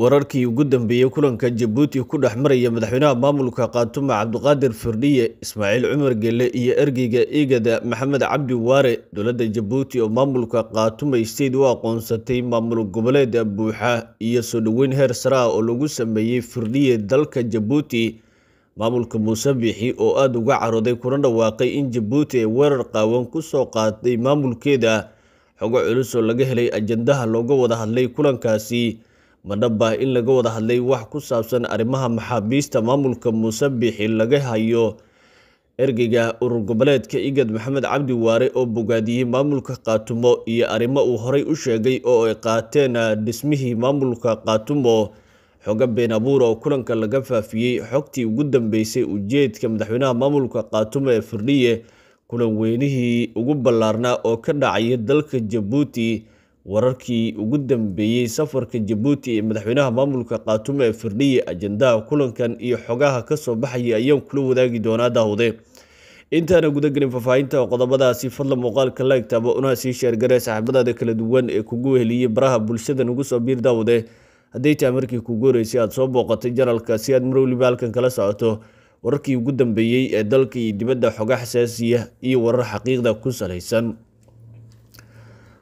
wararkii ugu dambeeyey kulanka jabuuti ku dhex maraya madaxweynaha maamulka khaatume cabdiqaadir firdhiye ismaaciil cumar gelle iyo ergeyga eegada maxamed cabdi waare dowladda jabuuti oo maamulka khaatume state u aqoonsatay maamul goboleeda buuxa iyo soo dhoweyn heer saraa oo lagu sameeyey firdhiye dalka jabuuti maamulka muuse biixi oo aada uga carooday kuna dhawaaqay in jabuuti ay weerar qaawan ku soo qaatay maamulkeeda xogo culus oo laga helay ajandaha looga wada hadlay kulankaasi ma dhab in laga wada hadlay wax ku saabsan arrimaha maxaabiista maamulka muuse bixi laga hayo ergeyga urur goboleedka igad maxamed cabdi waare oo bogaadiyey maamulka kaatumo iyo arrimo uu horay u sheegay oo ay qaateen dhismihii maamulka kaatumo xoga been abuur oo kulanka laga faafiyey xogtii ugu dambeysay ujeedka madaxweynaha maamulka kaatumo ee firdhiye kulan weynihii ugu ballaarnaa oo ka dhacaya dalka jabuuti wararkii ugu dambeeyey safarka jabuuti ee madaxweynaha maamulka khaatumo ee firdhiye ajandaha kulankan iyo xogaha kasoo baxaya ayaan kula wadaagi doonaa daawade intaana gudagelin faahfaahinta qodobadaasi fadla muuqaalka laeg taaba unaa sii sheergaree saaxiibadaada kala duwan ee kugu heliyey baraha bulshada nugu soo biir daawde hadday tahay markii kugu horeysay aad soo booqatay janalka si aad mar weliba halkan kala socoto wararkii ugu dambeeyey ee dalka iyo dibadda xoga xasaasiya ah iyo warar xaqiiqda ku salaysan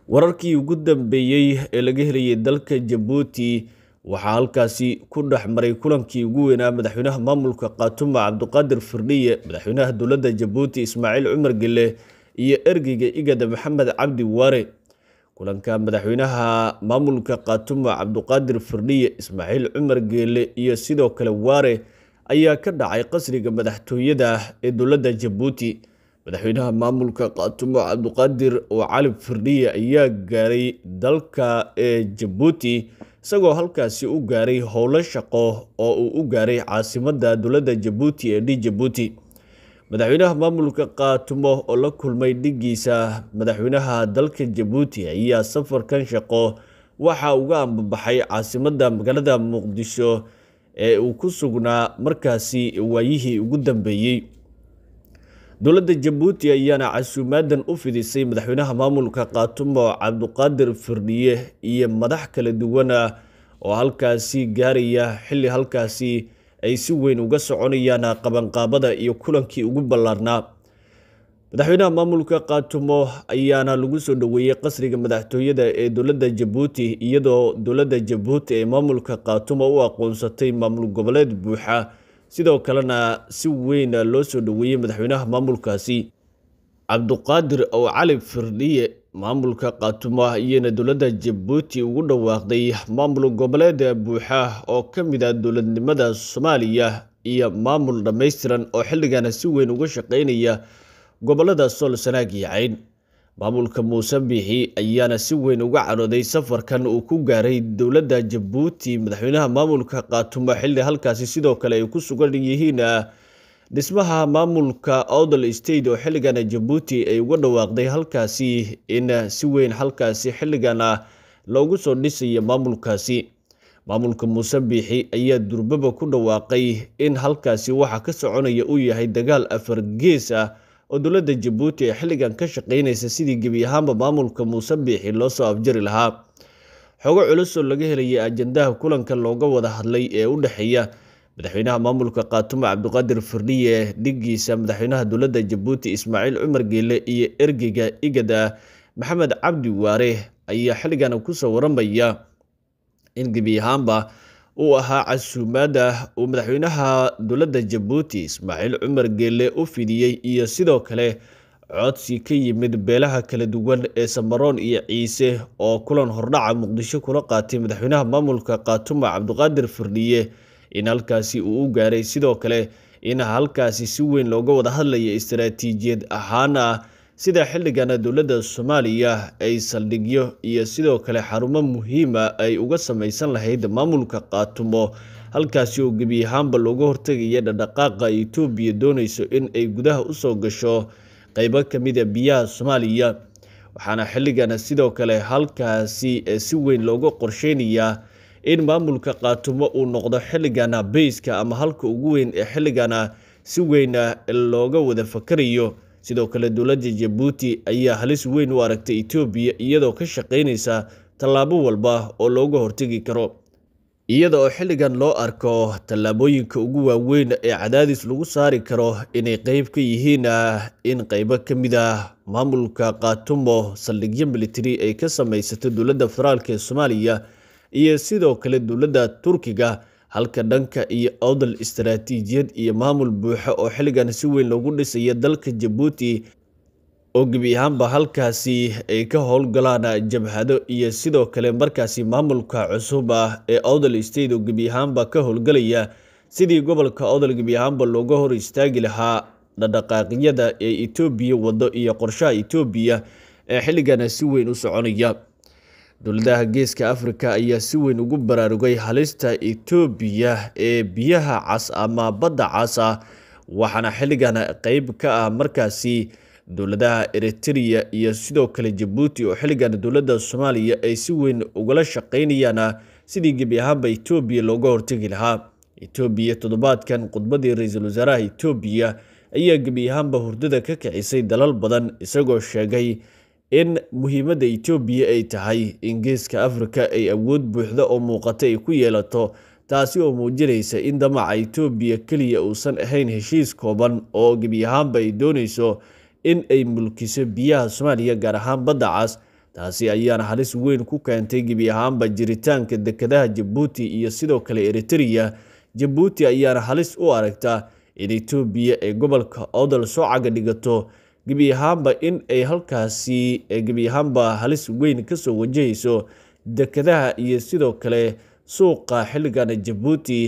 wararkii ugu dambeeyey ee laga helayay dalka jabuuti waxaa halkaasi ku dhex maray kulankii ugu weynaa madaxweynaha maamulka khatuma cabduqaadir firdhiye madaxweynaha dowladda jabuuti ismaaciil cumar gille iyo ergeyga igada maxamed cabdi waare kulanka madaxweynaha maamulka khatuma cabduqaadir firdhiye ismaaciil cumar geele iyo sidoo kale waare ayaa ka dhacay qasriga madaxtooyada ee dowladda jabuuti madaxweynaha maamulka qaatumo cabduqaadir oo cali firdhiya ayaa gaaray dalka ee jabuuti isagoo halkaasi u gaaray howlo shaqo oo uu u gaaray caasimadda dowladda jabuuti ee dhig jabuuti madaxweynaha maamulka qaatumo oo la kulmay dhiggiisa madaxweynaha dalka jabuuti ayaa safarkan shaqo waxaa uga ambabaxay caasimadda magaalada muqdisho ee uu ku sugnaa markaasi waayihii ugu dambeeyey dowladda jabuuti ayaana casuumaadan u fidisay madaxweynaha maamulka kaatumo cabduqaadir firdhiye iyo madax kala duwana oo halkaasi gaaraya xilli halkaasi ay si weyn uga soconayaan qabanqaabada iyo kulankii ugu ballaarnaa madaxweynaha maamulka kaatumo ayaana lagu soo dhoweeyey qasriga madaxtooyada ee dowladda jabuuti iyadoo dowladda jabuuti ee maamulka kaatumo u aqoonsatay maamul goboleed buuxa sidoo kalena si weyna loo soo dhoweeyey madaxweynaha maamulkaasi cabduqaadir ow cali firdhiye maamulka khaatumo iyona dowladda jabuuti ugu dhawaaqday maamul goboleed buuxa oo ka mid ah dowladnimada soomaaliya iyo maamul dhammaystiran oo xilligaana si weyn uga shaqeynaya gobollada sool sanaag iyo cayn maamulka muuse biixi ayaana si weyn uga carooday safarkan uu ku gaaray dowladda jabuuti madaxweynaha maamulka khaatumo xilli halkaasi sidoo kale ay ku sugan yihiin ah, dhismaha maamulka odal state oo xilligana jabuuti ay uga dhawaaqday halkaasi in ah, si weyn halkaasi xilligana loogu soo dhisayo maamulkaasi maamulka muuse biixi ayaa durbaba ku dhawaaqay in halkaasi waxa ka soconaya uu yahay dagaal afar ah oo dowladda jabuuti ee xilligan ka shaqaynaysa sidii gebi ahaanba maamulka muuse biixi loo soo afjari lahaa xogo culus oo laga helayay ajendaha kulanka looga wada hadlay ee u dhexeeya madaxweynaha maamulka khaatuma cabdiqadir firdhiye dhiggiisa madaxweynaha dowladda jabuuti ismaaciil cumar geelle iyo ergeyga igada maxamed cabdi waare ayaa xilligan kusoo waramaya in gebi ahaanba uu ahaa casuumaad uu madaxweynaha dowladda jabuuti ismaaciil cumar geelle u fidiyey iyo sidoo kale codsi ka yimid beelaha kala duwan ee samaroon iyo ciise oo kulan hordhaca muqdisho kula qaatay madaxweynaha maamulka kaatuma cabduqaadir firdhiye in halkaasi uu u gaaray sidoo kale in halkaasi si weyn looga wada hadlayo istaraatiijiyad ahaan ah sida xilligana dowladda soomaaliya ay saldhigyo iyo sidoo kale xarumo muhiima ah ay uga samaysan lahayd maamulka qaatumo halkaasi oo gebi ahaanba looga hortegaya dhadhaqaaqa etoobiya doonayso in ay gudaha usoo gasho qeybo kamida ah biyaha soomaaliya waxaana xilligana sidoo kale halkaasi si weyn looga qorsheynayaa in maamulka qaatumo uu noqdo xilligana bayska ama halka ugu weyn ee xilligana si weyna ah looga wada fakarayo sidoo kale dowladda jabuuti ayaa halis weyn u aragtay etoobiya iyadoo ka shaqaynaysa tallaabo walba oo looga hortegi karo iyada oo xilligan loo arko tallaabooyinka ugu waaweyn ee cadaadis lagu saari karo inay qeyb ka yihiin ah, in qeybo ka mid ah maamulka khaatumo saldhigyo militari ay ka samaysato dowladda federaalk ee soomaaliya iyo sidoo kale dowladda turkiga halka dhanka iyo odol istaraatiijiyad iyo maamul buuxo oo xilligan si weyn loogu dhisaya dalka jabuuti oo gebi ahaanba halkaasi ay ka howlgalaan jabhado iyo sidoo kale markaasi maamulka cusub ah ee odol state oo gebi ahaanba ka howlgalaya sidii gobolka odol gebi ahaanba looga hor istaagi lahaa dhadhaqaaqyada ee etoobiya wado iyo qorshaha etoobiya ee xilligan si weyn u soconaya dowladaha geeska afrika ayaa si weyn ugu baraarugay halista itoobiya ee biyaha cas ama badda cas ah waxaana xilligan qeyb ka ah markaasi dowladaha eritereya iyo sidoo kale jabuuti oo xilligan dowladda soomaaliya ay si weyn ugala shaqeynayaan sidii gebi ahaanba etoobiya looga hortegi lahaa etoobiya toddobaadkan khudbadii ra-iisul wasaaraha etoobiya ayaa gebi ahaanba hurdada ka kicisay dalal badan isagoo sheegay in muhiimadda etoobiya ay tahay in geeska afrika ay awood buuxda oo muuqata ay ku yeelato taasi oo muujinaysa in damaca etoobiya keliya uusan ahayn heshiis kooban oo gebi ahaanba ay doonayso in ay mulkiso biyaha soomaaliya gaar ahaan badda cas taasi ayaana halis weyn ku keentay gebi ahaanba jiritaanka dekedaha jabuuti iyo sidoo kale eritreya jabuuti ayaana halis u aragta in etoobiya ay gobolka odol soo caga dhigato gebi ahaanba in ay halkaasi eh, gebi ahaanba halis weyn kasoo wajahayso dekadaha iyo sidoo kale suuqa xilligan jabuuti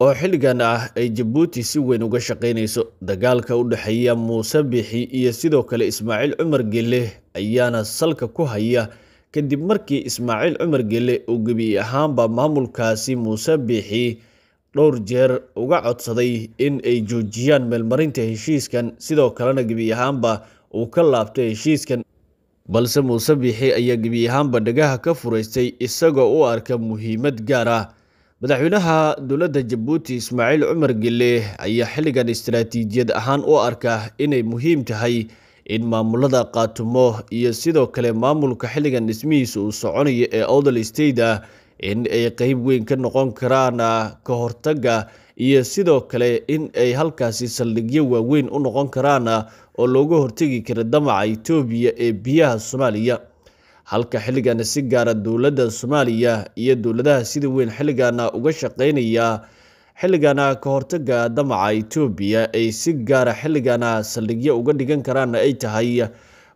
oo xilligan ah ay jabuuti si weyn uga shaqaynayso dagaalka u dhexeeya muuse bixi iyo sidoo kale ismaaciil cumar gelle ayaana salka ku haya kadib markii ismaaciil cumar gelle uu gebi ahaanba maamulkaasi muuse bixi dhowr jeer uga codsaday in ay joojiyaan meelmarinta heshiiskan sidoo kalena gebi ahaanba uu ka laabtay heshiiskan balse muuse biixi ayaa gebi ahaanba dhagaha ka furaystay isagoo u arka muhiimad gaar ah madaxweynaha dowladda jabuuti ismaaciil cumar gille ayaa xilligan istaraatiijiyad ahaan u arka inay muhiim tahay in maamulada qaatumo iyo sidoo kale maamulka xilligan dhismihiisa uu soconayo ee odal stayda in ay qeyb weyn ka noqon karaan ah, ka hortagga iyo sidoo kale in ay halkaasi saldhigyo waaweyn u noqon karaan ah, oo looga hortegi kara damaca itoobiya ee biyaha soomaaliya halka xilligan si gaara ah dowladda soomaaliya iyo dowladaha sida weyn xilligana uga shaqeynaya xilligan ka hortaga damaca itoobiya ay si gaara xilligana saldhigyo uga dhigan karaan ay tahay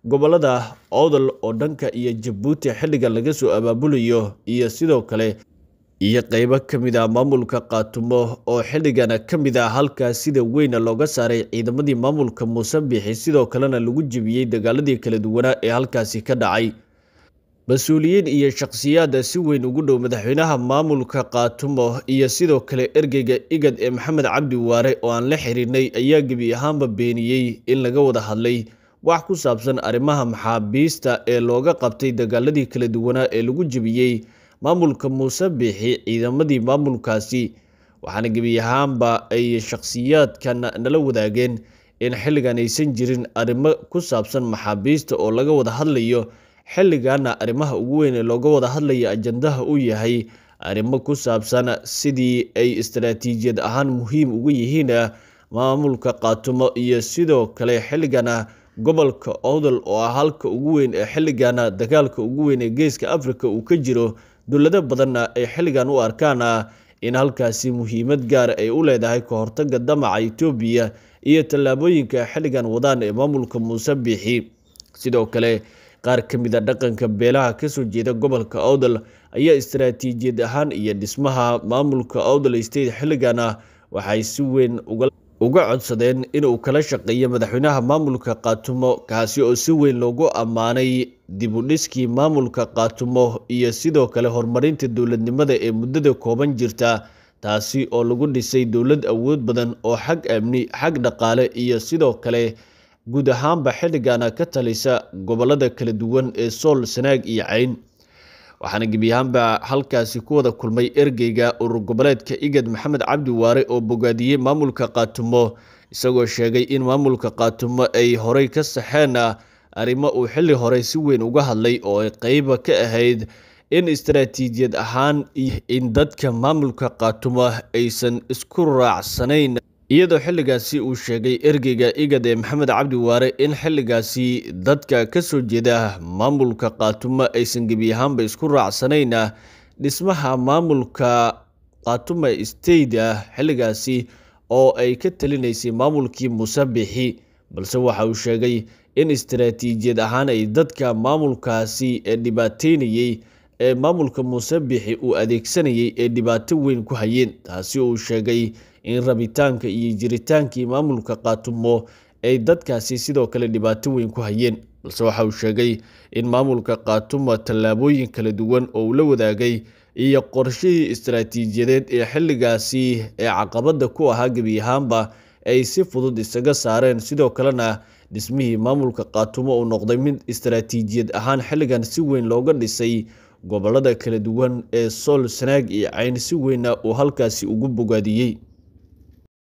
gobollada oodal oo dhanka iyo jabuuti xilliga laga soo abaabulayo iyo sidoo kale iyo qeybo ka mid a ah maamulka kaatumo oo xilligana ka mid ah halkaas sida weyna looga saaray ciidamadii maamulka muusambixi sidoo kalena lagu jebiyey dagaaladii kala duwanaa ee halkaasi ka dhacay mas-uuliyiin iyo shakhsiyaada si weyn ugu dhow madaxweynaha maamulka kaatumo iyo sidoo kale ergeyga igad ee maxamed cabdi waare oo aan la xiriirnay ayaa gebi ahaanba beeniyey in laga wada hadlay wax ku saabsan arrimaha maxaabiista ee looga qabtay dagaaladii kala duwanaa ee lagu jebiyey maamulka muuse biixi ciidamadii maamulkaasi waxaana gebi ahaanba ay shakhsiyaadkan nala wadaageen in xilligan aysan jirin arrimo ku saabsan maxaabiista oo laga wada hadlayo xilligana arrimaha ugu weyn ee looga wada hadlaya ajandaha u yahay arrimo ku saabsan sidii ay istaraatiijiyad ahaan muhiim ugu yihiin maamulka qaatumo iyo sidoo kale xilligana gobolka owdal oo ah halka ugu weyn ee xilligana dagaalka ugu weyn ee geeska afrika uu ka jiro dowlado badanna ay xilligan u arkaana ah in halkaasi muhiimad gaar ay u leedahay kahortaga damaca etoobiya iyo tallaabooyinka xilligan wadaan ee maamulka muuse biixi sidoo kale qaar ka mid a ah dhaqanka beelaha kasoo jeeda gobolka owdal ayaa istaraatiijiyad ahaan iyo dhismaha maamulka owdal state xilligana waxay si weyn uga uga codsadeen inuu kala shaqeeyo madaxweynaha maamulka kaatumo kaasi oo si weyn loogu ammaanay dibudhiskii maamulka kaatumo iyo sidoo kale horumarinta dowladnimada ee muddada kooban jirta taasi oo lagu dhisay dowlad awood badan oo xag amni xag dhaqaale iyo sidoo kale guud ahaanba xilligaana ka talisa gobollada kala duwan ee sool sanaag iyo cayn waxaana gebiyahaanba halkaasi ku wada kulmay ergeyga urur goboleedka igad maxamed cabdi waare oo bogaadiyey maamulka kaatumo isagoo sheegay in maamulka kaatumo ay horey ka saxeen arrimo uu xilli horey si weyn uga hadlay oo ay qeyba ka ahayd in istaraatiijiyad ahaan in dadka maamulka kaatumo aysan isku raacsanayn iyadoo xilligaasi uu sheegay ergeyga igad ee maxamed cabdi waare in xilligaasi dadka ka soo jeeda maamulka kaatumo aysan gebi ahaanba isku raacsanayna dhismaha maamulka kaatumo state ah xilligaasi oo ay ka talinaysay maamulkii muuse bixi balse waxa uu sheegay in istaraatiijiyad ahaan ay dadka maamulkaasi ee dhibaateynayey ee maamulka muuse bixi uu adeegsanayay ee dhibaato weyn ku hayeen taasi uu sheegay in rabitaanka iyo jiritaankii maamulka qaatumo ay dadkaasi sidoo kale dhibaato weyn ku hayeen balse waxa uu sheegay in maamulka qaatuma tallaabooyin kala duwan oo uu la wadaagay iyo qorshihii istaraatiijiyadeed ee xilligaasi ee caqabada ku ahaa gebi ahaanba ay si fudud isaga saareen sidoo kalena dhismihii maamulka qaatumo uu noqday mid istaraatiijiyad ahaan xilligan si weyn looga dhisay gobolada kala duwan ee sool sanaag iyo cayn si weyna uu halkaasi ugu bogaadiyey